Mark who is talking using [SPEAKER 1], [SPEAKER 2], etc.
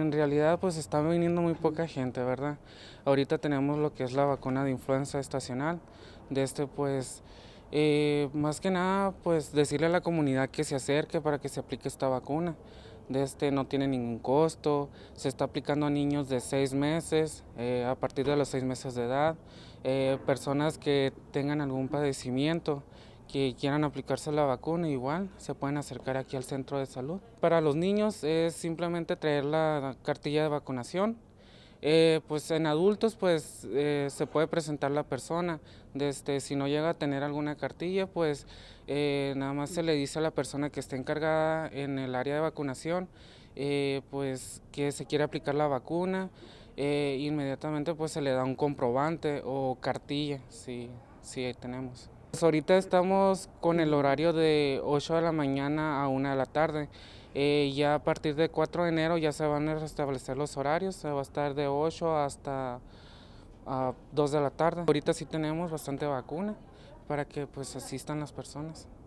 [SPEAKER 1] En realidad pues está viniendo muy poca gente, ¿verdad? Ahorita tenemos lo que es la vacuna de influenza estacional, de este pues... Eh, más que nada, pues decirle a la comunidad que se acerque para que se aplique esta vacuna. De este no tiene ningún costo, se está aplicando a niños de seis meses, eh, a partir de los seis meses de edad, eh, personas que tengan algún padecimiento que quieran aplicarse la vacuna igual se pueden acercar aquí al centro de salud. Para los niños es simplemente traer la cartilla de vacunación. Eh, pues en adultos pues eh, se puede presentar la persona, Desde, este, si no llega a tener alguna cartilla pues eh, nada más se le dice a la persona que está encargada en el área de vacunación pues que se quiere aplicar la vacuna, inmediatamente pues se le da un comprobante o cartilla si, si tenemos. Pues ahorita estamos con el horario de 8 de la mañana a 1 de la tarde. Eh, ya a partir de 4 de enero ya se van a restablecer los horarios, se va a estar de 8 hasta a 2 de la tarde. Ahorita sí tenemos bastante vacuna para que pues asistan las personas.